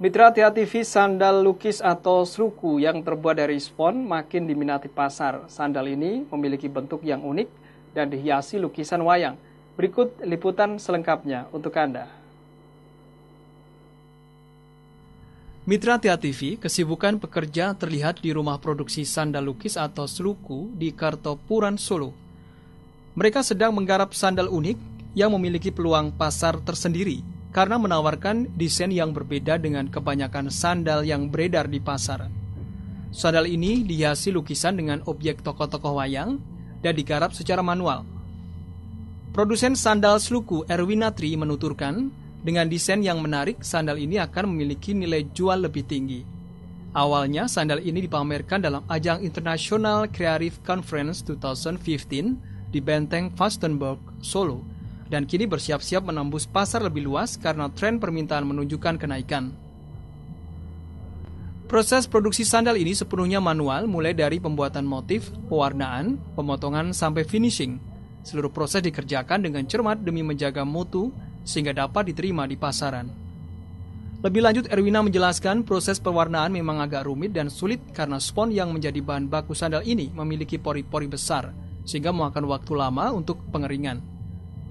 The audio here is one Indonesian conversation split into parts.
Mitra hati sandal lukis atau sruku yang terbuat dari spon makin diminati pasar. Sandal ini memiliki bentuk yang unik dan dihiasi lukisan wayang. Berikut liputan selengkapnya untuk Anda. Mitra Tia TV, kesibukan pekerja terlihat di rumah produksi sandal lukis atau sruku di Kartopuran, Solo. Mereka sedang menggarap sandal unik yang memiliki peluang pasar tersendiri karena menawarkan desain yang berbeda dengan kebanyakan sandal yang beredar di pasaran. Sandal ini dihiasi lukisan dengan objek tokoh-tokoh wayang dan digarap secara manual. Produsen sandal Sluku Erwin Natri menuturkan, dengan desain yang menarik, sandal ini akan memiliki nilai jual lebih tinggi. Awalnya, sandal ini dipamerkan dalam ajang International Creative Conference 2015 di Benteng Fastenberg, Solo, dan kini bersiap-siap menembus pasar lebih luas karena tren permintaan menunjukkan kenaikan. Proses produksi sandal ini sepenuhnya manual mulai dari pembuatan motif, pewarnaan, pemotongan sampai finishing. Seluruh proses dikerjakan dengan cermat demi menjaga mutu sehingga dapat diterima di pasaran. Lebih lanjut, Erwina menjelaskan proses pewarnaan memang agak rumit dan sulit karena spon yang menjadi bahan baku sandal ini memiliki pori-pori besar, sehingga memakan waktu lama untuk pengeringan.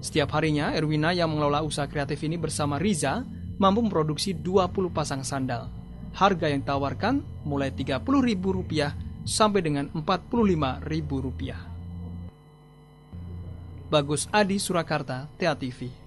Setiap harinya, Erwina yang mengelola usaha kreatif ini bersama Riza mampu memproduksi 20 pasang sandal. Harga yang ditawarkan mulai Rp30.000 sampai dengan Rp45.000. Bagus Adi Surakarta, TEA TV.